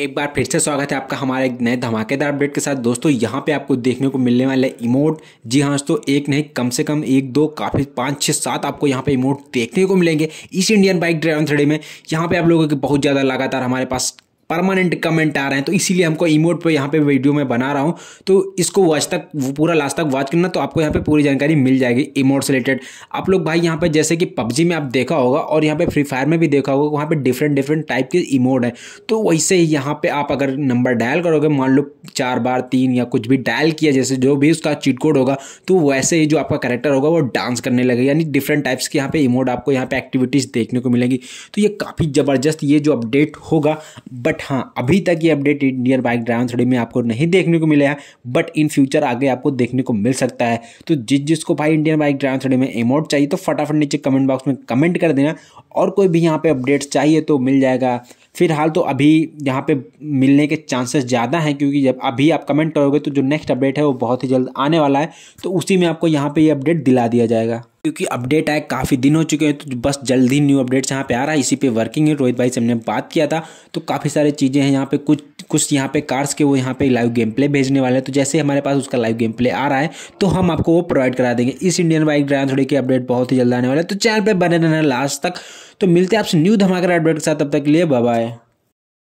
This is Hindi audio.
एक बार फिर से स्वागत है आपका हमारे एक नए धमाकेदार अपडेट के साथ दोस्तों यहाँ पे आपको देखने को मिलने वाला है इमोट जी हाँ दोस्तों एक नहीं कम से कम एक दो काफ़ी पाँच छः सात आपको यहाँ पे इमोट देखने को मिलेंगे इस इंडियन बाइक ड्राइवन थ्रेडी में यहाँ पे आप लोगों की बहुत ज़्यादा लगातार हमारे पास परमानेंट कमेंट आ रहे हैं तो इसीलिए हमको इमोट पे यहाँ पे वीडियो में बना रहा हूँ तो इसको वॉच तक पूरा लास्ट तक वॉच करना तो आपको यहाँ पे पूरी जानकारी मिल जाएगी इमोट से रिलेटेड आप लोग भाई यहाँ पे जैसे कि पबजी में आप देखा होगा और यहाँ पे फ्री फायर में भी देखा होगा वहाँ पे डिफरेंट डिफरेंट टाइप के इमोट है तो वैसे ही यहाँ पर आप अगर नंबर डायल करोगे मान लो चार बार तीन या कुछ भी डायल किया जैसे जो भी उसका चिटकोड होगा तो वैसे ही जो आपका करेक्टर होगा वो डांस करने लगे यानी डिफरेंट टाइप्स के यहाँ पे इमोट आपको यहाँ पे एक्टिविटीज़ देखने को मिलेंगी तो ये काफ़ी ज़बरदस्त ये जो अपडेट होगा बट बट हाँ अभी तक ये अपडेट इंडियन बाइक ड्राइवन थोड़ी में आपको नहीं देखने को मिले हैं बट इन फ्यूचर आगे आपको देखने को मिल सकता है तो जिस जिसको भाई इंडियन बाइक ड्राइवन थोड़ी में अमाउंट चाहिए तो फटाफट नीचे कमेंट बॉक्स में कमेंट कर देना और कोई भी यहाँ पर अपडेट्स चाहिए तो मिल जाएगा फिलहाल तो अभी यहाँ पे मिलने के चांसेस ज़्यादा हैं क्योंकि जब अभी आप कमेंट करोगे तो जो नेक्स्ट अपडेट है वो बहुत ही जल्द आने वाला है तो उसी में आपको यहाँ पे ये यह अपडेट दिला दिया जाएगा क्योंकि अपडेट आए काफ़ी दिन हो चुके हैं तो बस जल्द ही न्यू अपडेट्स यहाँ पे आ रहा है इसी पे वर्किंग है रोहित भाई से हमने बात किया था तो काफ़ी सारी चीज़ें हैं यहाँ पे कुछ कुछ यहाँ पे कार्स के वो यहाँ पे लाइव गेम प्ले भेजने वाले हैं तो जैसे हमारे पास उसका लाइव गेम प्ले आ रहा है तो हम आपको वो प्रोवाइड करा देंगे इस इंडियन बाइक ड्राइवर थोड़ी की अपडेट बहुत ही जल्द आने वाले तो चैनल पर बने रहना लास्ट तक तो मिलते हैं आपसे न्यू धमाकर एडवर्ट के साथ तब तक के लिए बाय